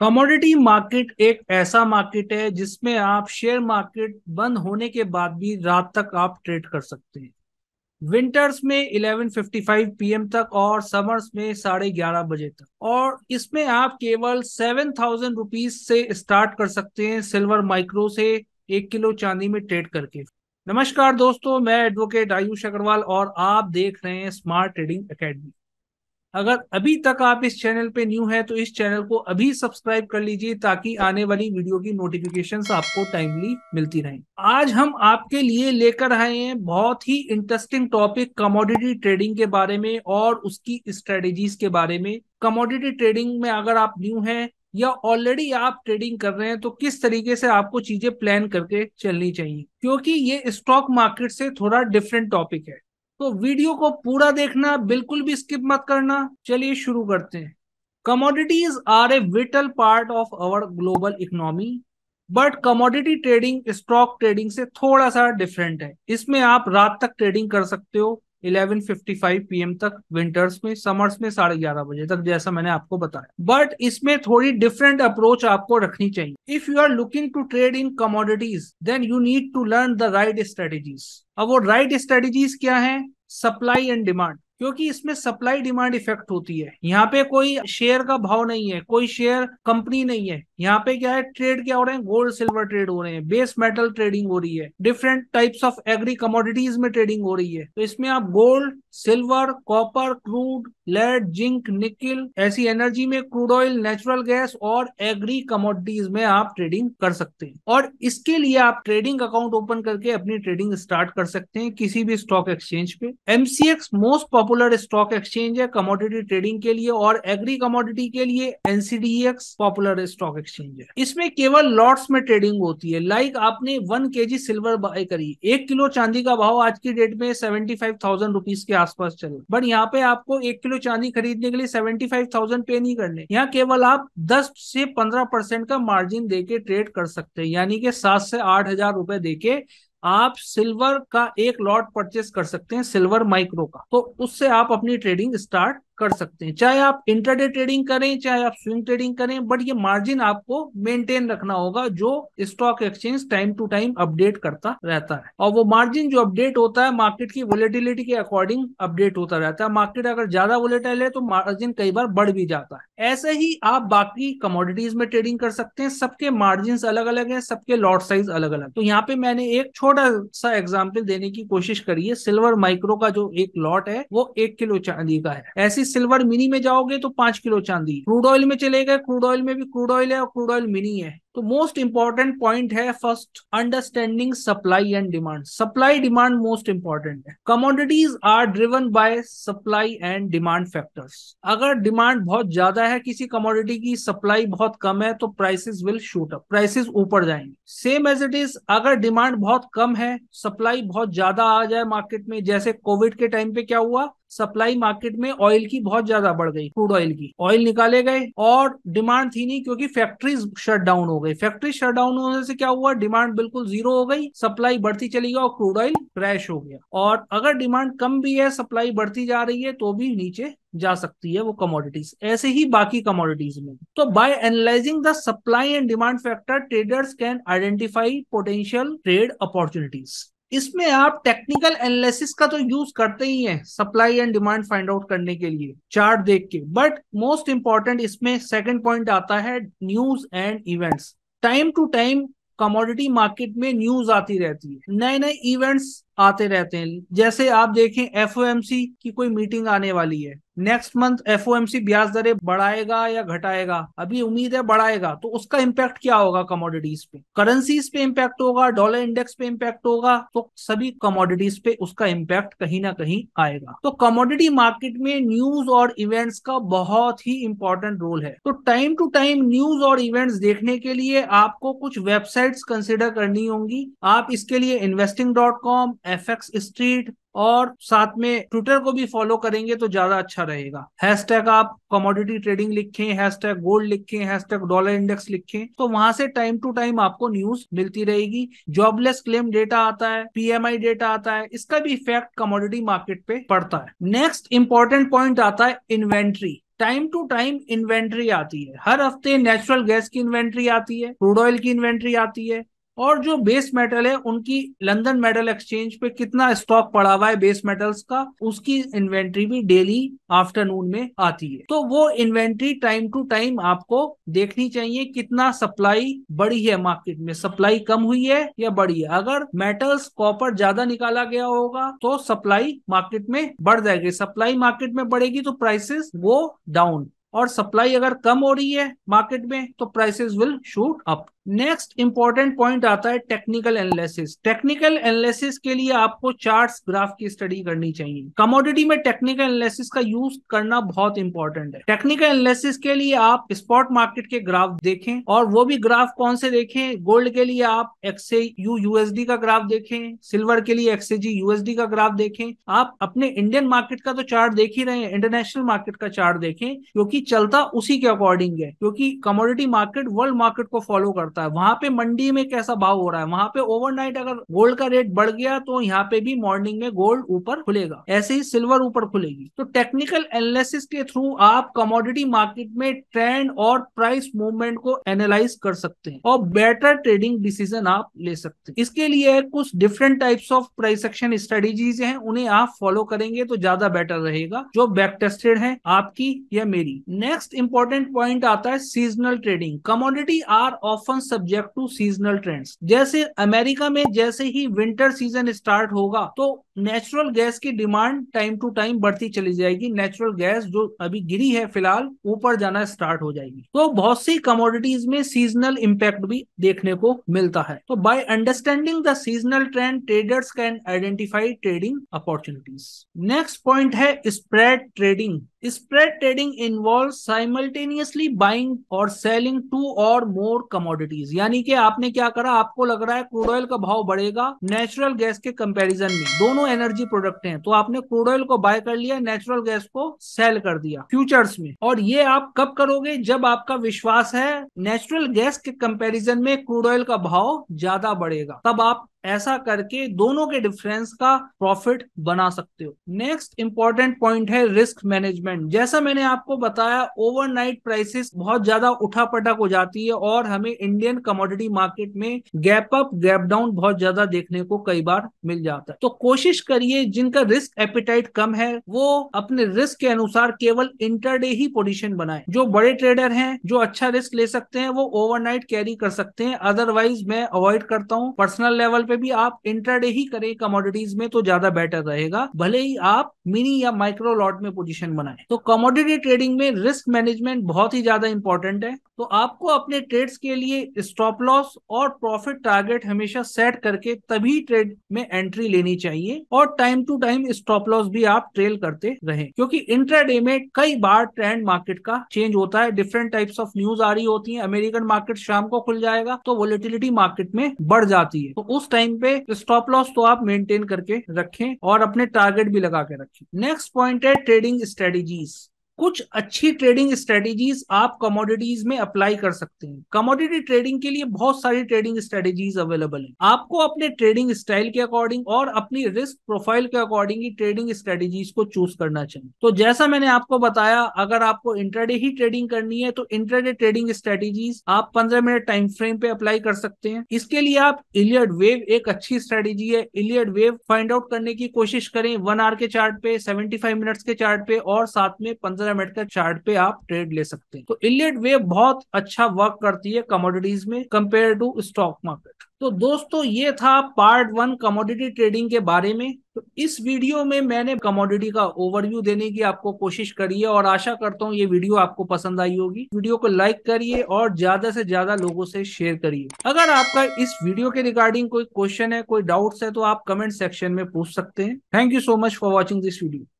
commodity market एक ऐसा market है जिसमें आप शेयर मार्केट बंद होने के बाद भी रात तक आप ट्रेड कर सकते हैं विंटर्स में 11:55 पीएम तक और समर्स में साढ़े ग्यारह बजे तक और इसमें आप केवल सेवन थाउजेंड रुपीज से स्टार्ट कर सकते हैं सिल्वर माइक्रो से एक किलो चांदी में ट्रेड करके नमस्कार दोस्तों मैं एडवोकेट आयुष अग्रवाल और आप देख रहे हैं स्मार्ट ट्रेडिंग अकेडमी अगर अभी तक आप इस चैनल पे न्यू है तो इस चैनल को अभी सब्सक्राइब कर लीजिए ताकि आने वाली वीडियो की नोटिफिकेशन आपको टाइमली मिलती रहे आज हम आपके लिए लेकर आए हैं बहुत ही इंटरेस्टिंग टॉपिक कमोडिटी ट्रेडिंग के बारे में और उसकी स्ट्रेटेजीज के बारे में कमोडिटी ट्रेडिंग में अगर आप न्यू है या ऑलरेडी आप ट्रेडिंग कर रहे हैं तो किस तरीके से आपको चीजें प्लान करके चलनी चाहिए क्योंकि ये स्टॉक मार्केट से थोड़ा डिफरेंट टॉपिक है तो वीडियो को पूरा देखना बिल्कुल भी स्किप मत करना चलिए शुरू करते हैं commodities are a vital part of our global economy but commodity trading stock trading से थोड़ा सा डिफरेंट है इसमें आप रात तक ट्रेडिंग कर सकते हो 11:55 पीएम तक विंटर्स में समर्स में साढ़े ग्यारह बजे तक जैसा मैंने आपको बताया बट इसमें थोड़ी डिफरेंट अप्रोच आपको रखनी चाहिए if you are looking to trade in commodities then you need to learn the right strategies अब वो राइट right स्ट्रेटेजीज क्या है supply and demand क्योंकि इसमें सप्लाई डिमांड इफेक्ट होती है यहाँ पे कोई शेयर का भाव नहीं है कोई शेयर कंपनी नहीं है यहाँ पे क्या है ट्रेड क्या हो रहे हैं गोल्ड सिल्वर ट्रेड हो रहे हैं बेस मेटल ट्रेडिंग हो रही है different types of agri commodities में ट्रेडिंग हो रही है तो इसमें आप gold silver copper crude lead zinc nickel ऐसी एनर्जी में क्रूड ऑयल नेचुरल गैस और एग्री कमोडिटीज में आप ट्रेडिंग कर सकते हैं और इसके लिए आप ट्रेडिंग अकाउंट ओपन करके अपनी ट्रेडिंग स्टार्ट कर सकते हैं किसी भी स्टॉक एक्सचेंज पे MCX most popular stock exchange है कमोडिटी ट्रेडिंग के लिए और एग्री कमोडिटी के लिए एनसीडीएक्स पॉपुलर स्टॉक एक्सचेंज है इसमें केवल लॉट्स में ट्रेडिंग होती है लाइक आपने वन के सिल्वर बाय करी एक किलो चांदी का भाव आज की डेट में सेवेंटी फाइव थाउजेंड रुपीज के आसपास चले बट यहाँ पे आपको एक किलो चांदी खरीदने के लिए सेवेंटी फाइव थाउजेंड पे नहीं करने यहाँ केवल आप दस से पंद्रह परसेंट का मार्जिन दे ट्रेड कर सकते हैं यानी कि सात से आठ हजार रुपए देके आप सिल्वर का एक लॉट परचेस कर सकते हैं सिल्वर माइक्रो का तो उससे आप अपनी ट्रेडिंग स्टार्ट कर सकते हैं चाहे आप इंटरडे ट्रेडिंग करें चाहे आप स्विंग ट्रेडिंग करें बट ये मार्जिन आपको मेंटेन रखना होगा जो stock exchange time to time update करता रहता है और वो मार्जिन जो अपडेट होता है मार्केट की वोलेटिलिटी के अकॉर्डिंग अपडेट होता रहता है मार्केट अगर ज्यादा वोलेटाइल है तो मार्जिन कई बार बढ़ भी जाता है ऐसे ही आप बाकी कमोडिटीज में ट्रेडिंग कर सकते हैं सबके मार्जिन अलग अलग है सबके लॉट साइज अलग अलग तो यहाँ पे मैंने एक छोटा सा एग्जाम्पल देने की कोशिश करी है सिल्वर माइक्रो का जो एक लॉट है वो एक किलो चांदी का है ऐसी किसी सिल्वर मिनी में जाओगे तो पांच किलो चांदी क्रूड ऑयल में चले गए क्रूड ऑयल में भी क्रूड ऑयल है और क्रूड ऑयल मिनी है तो मोस्ट इंपॉर्टेंट पॉइंट है first understanding supply and demand supply demand most important है commodities are driven by supply and demand factors अगर डिमांड बहुत ज्यादा है किसी कमोडिटी की सप्लाई बहुत कम है तो prices will shoot up prices ऊपर जाएंगे सेम एज इट इज अगर डिमांड बहुत कम है सप्लाई बहुत ज्यादा आ जाए मार्केट में जैसे कोविड के टाइम पे क्या हुआ सप्लाई मार्केट में ऑयल की बहुत ज्यादा बढ़ गई क्रूड ऑयल की ऑयल निकाले गए और डिमांड थी नहीं क्योंकि फैक्ट्रीज शट डाउन हो गई फैक्ट्री शटडाउन होने से क्या हुआ डिमांड बिल्कुल जीरो हो गई सप्लाई बढ़ती चली गई और क्रूड ऑयल क्रैश हो गया और अगर डिमांड कम भी है सप्लाई बढ़ती जा रही है तो भी नीचे जा सकती है वो कमोडिटीज ऐसे ही बाकी कमोडिटीज में तो by analysing the supply and demand factor traders can identify potential trade opportunities इसमें आप टेक्निकल एनालिसिस का तो यूज करते ही हैं supply and demand find out करने के लिए चार्ट देख के बट मोस्ट इंपॉर्टेंट इसमें सेकंड पॉइंट आता है news and events time to time commodity market में न्यूज आती रहती है नए नए इवेंट्स आते रहते हैं जैसे आप देखें एफ की कोई मीटिंग आने वाली है नेक्स्ट मंथ एफ ब्याज दरें बढ़ाएगा या घटाएगा अभी उम्मीद है बढ़ाएगा तो उसका इम्पैक्ट क्या होगा कमोडिटीज पे करेंसीज पे इम्पैक्ट होगा डॉलर इंडेक्स पे इम्पैक्ट होगा तो सभी कमोडिटीज पे उसका इम्पैक्ट कहीं ना कहीं आएगा तो कमोडिटी मार्केट में न्यूज और इवेंट्स का बहुत ही इंपॉर्टेंट रोल है तो टाइम टू टाइम न्यूज और इवेंट्स देखने के लिए आपको कुछ वेबसाइट्स कंसिडर करनी होंगी आप इसके लिए investing dot com F X street और साथ में ट्विटर को भी फॉलो करेंगे तो ज्यादा अच्छा रहेगा हैशटैग आप कमोडिटी ट्रेडिंग लिखें हैशटैग गोल्ड लिखें हैशटैग डॉलर इंडेक्स लिखें तो वहां से टाइम टू टाइम आपको न्यूज मिलती रहेगी जॉबलेस क्लेम डेटा आता है पीएमआई डेटा आता है इसका भी इफेक्ट कमोडिटी मार्केट पे पड़ता है नेक्स्ट इंपॉर्टेंट पॉइंट आता है inventory time to time inventory आती है हर हफ्ते नेचुरल गैस की इन्वेंट्री आती है क्रूड ऑयल की इन्वेंट्री आती है और जो बेस मेटल है उनकी लंदन मेटल एक्सचेंज पे कितना स्टॉक पड़ा हुआ है बेस मेटल्स का उसकी इन्वेंट्री भी डेली आफ्टरनून में आती है तो वो इन्वेंट्री टाइम टू टाइम आपको देखनी चाहिए कितना सप्लाई बढ़ी है मार्केट में सप्लाई कम हुई है या बढ़ी है अगर मेटल्स कॉपर ज्यादा निकाला गया होगा तो सप्लाई मार्केट में बढ़ जाएगी सप्लाई मार्केट में बढ़ेगी तो प्राइसेस वो डाउन और सप्लाई अगर कम हो रही है मार्केट में तो prices will shoot up next important point आता है टेक्निकल एनालिसिस टेक्निकल एनालिसिस के लिए आपको चार्ट्स ग्राफ की स्टडी करनी चाहिए कमोडिटी में टेक्निकल एनालिसिस का यूज करना बहुत इंपॉर्टेंट है टेक्निकल एनालिसिस के लिए आप स्पॉट मार्केट के ग्राफ देखें और वो भी ग्राफ कौन से देखें गोल्ड के लिए आप एक्से यू यूएसडी का ग्राफ देखें सिल्वर के लिए जी यूएसडी का ग्राफ देखें आप अपने इंडियन मार्केट का तो चार्ट देख ही रहे हैं इंटरनेशनल मार्केट का चार्ट देखें क्योंकि चलता उसी के अकॉर्डिंग है क्योंकि कमोडिटी मार्केट वर्ल्ड मार्केट को फॉलो करता है वहां पे मंडी में कैसा भाव हो रहा है वहां पे ओवरनाइट अगर गोल्ड का रेट बढ़ गया तो यहाँ पे भी मॉर्निंग में गोल्ड ऊपर खुलेगा ऐसे ही सिल्वर ऊपर खुलेगी तो टेक्निकल एनालिसिस के थ्रू आप कमोडिटी मार्केट में ट्रेंड और प्राइस मूवमेंट को एनालाइज कर सकते हैं और बेटर ट्रेडिंग डिसीजन आप ले सकते हैं इसके लिए कुछ different types of price action strategies हैं उन्हें आप फॉलो करेंगे तो ज्यादा बेटर रहेगा जो बैक टेस्टेड है आपकी या मेरी नेक्स्ट इंपॉर्टेंट पॉइंट आता है seasonal trading commodity are often subject to seasonal trends जैसे अमेरिका में जैसे ही विंटर सीजन स्टार्ट होगा तो नेचुरल गैस की डिमांड टाइम टू टाइम बढ़ती चली जाएगी नेचुरल गैस जो अभी गिरी है फिलहाल ऊपर जाना स्टार्ट हो जाएगी तो बहुत सी कमोडिटीज में सीजनल इम्पैक्ट भी देखने को मिलता है तो by understanding the seasonal trend traders can identify trading opportunities next point है spread trading spread trading involve simultaneously buying और सेलिंग टू और मोर कमोडिटीज यानी कि आपने क्या करा आपको लग रहा है क्रूड ऑयल का भाव बढ़ेगा नेचुरल गैस के कंपैरिजन में दोनों एनर्जी प्रोडक्ट हैं तो आपने क्रूड ऑयल को बाय कर लिया नेचुरल गैस को सेल कर दिया फ्यूचर्स में और ये आप कब करोगे जब आपका विश्वास है नेचुरल गैस के कंपेरिजन में क्रूड ऑयल का भाव ज्यादा बढ़ेगा तब आप ऐसा करके दोनों के डिफरेंस का प्रॉफिट बना सकते हो नेक्स्ट इंपॉर्टेंट पॉइंट है रिस्क मैनेजमेंट जैसा मैंने आपको बताया ओवरनाइट प्राइसेस बहुत ज्यादा उठा पटक हो जाती है और हमें इंडियन कमोडिटी मार्केट में गैप अप गैप डाउन बहुत ज्यादा देखने को कई बार मिल जाता है तो कोशिश करिए जिनका रिस्क एपिटाइट कम है वो अपने रिस्क के अनुसार केवल इंटरडे ही पोजिशन बनाए जो बड़े ट्रेडर हैं जो अच्छा रिस्क ले सकते हैं वो ओवरनाइट कैरी कर सकते हैं अदरवाइज मैं अवॉइड करता हूँ पर्सनल लेवल पे पे भी आप इंट्राडे ही करें कमोडिटीज में तो ज्यादा बेटर रहेगा भले ही आप मिनी या माइक्रो लॉट में पोजीशन बनाए तो कमोडिटी ट्रेडिंग में रिस्क मैनेजमेंट बहुत ही ज्यादा इंपॉर्टेंट है तो आपको अपने ट्रेड्स के लिए स्टॉप लॉस और प्रॉफिट टारगेट हमेशा सेट करके तभी ट्रेड में एंट्री लेनी चाहिए और time to time stop loss भी आप ट्रेल करते रहे क्योंकि इंट्राडे में कई बार ट्रेंड मार्केट का चेंज होता है डिफरेंट टाइप्स ऑफ न्यूज आ रही होती है अमेरिकन मार्केट शाम को खुल जाएगा तो वोलेटिलिटी मार्केट में बढ़ जाती है तो उस टाइम टाइम पे स्टॉप लॉस तो आप मेंटेन करके रखें और अपने टारगेट भी लगा के रखें नेक्स्ट पॉइंट है ट्रेडिंग स्ट्रेटेजीज कुछ अच्छी ट्रेडिंग स्ट्रेटेजीज आप कमोडिटीज में अप्लाई कर सकते हैं कमोडिटी ट्रेडिंग के लिए बहुत सारी ट्रेडिंग स्ट्रेटेजीज अवेलेबल हैं आपको अपने ट्रेडिंग स्टाइल के अकॉर्डिंग और अपनी रिस्क प्रोफाइल के अकॉर्डिंग ही ट्रेडिंग स्ट्रेटेजीज को चूज करना चाहिए तो जैसा मैंने आपको बताया अगर आपको इंटरडे ही ट्रेडिंग करनी है तो इंटरडे ट्रेडिंग स्ट्रेटेजीज आप पंद्रह मिनट टाइम फ्रेम पे अप्लाई कर सकते हैं इसके लिए आप इलियड वेव एक अच्छी स्ट्रेटेजी है इलियड वेव फाइंड आउट करने की कोशिश करें वन आवर के चार्ट पे सेवेंटी फाइव मिनट्स के चार्ट पे और साथ में पंद्रह डॉलर या मेटका चार्ट पे आप ट्रेड ले सकते हैं तो इलियट वे बहुत अच्छा वर्क करती है कमोडिटीज में कंपेयर टू स्टॉक मार्केट तो दोस्तों ये था पार्ट वन कमोडिटी ट्रेडिंग के बारे में तो इस वीडियो में मैंने कमोडिटी का ओवरव्यू देने की आपको कोशिश करी है और आशा करता हूँ ये वीडियो आपको पसंद आई होगी वीडियो को लाइक करिए और ज्यादा से ज्यादा लोगों से शेयर करिए अगर आपका इस वीडियो के रिगार्डिंग कोई क्वेश्चन है कोई डाउट्स है तो आप कमेंट सेक्शन में पूछ सकते हैं thank you so much for watching this video